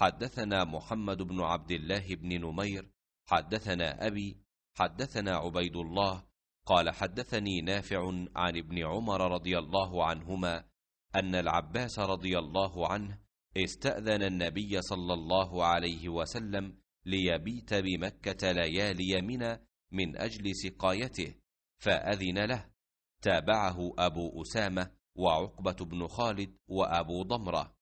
حدثنا محمد بن عبد الله بن نمير حدثنا أبي حدثنا عبيد الله قال حدثني نافع عن ابن عمر رضي الله عنهما أن العباس رضي الله عنه استأذن النبي صلى الله عليه وسلم ليبيت بمكة ليالي منى من أجل سقايته فأذن له تابعه أبو أسامة وعقبة بن خالد وأبو ضمرة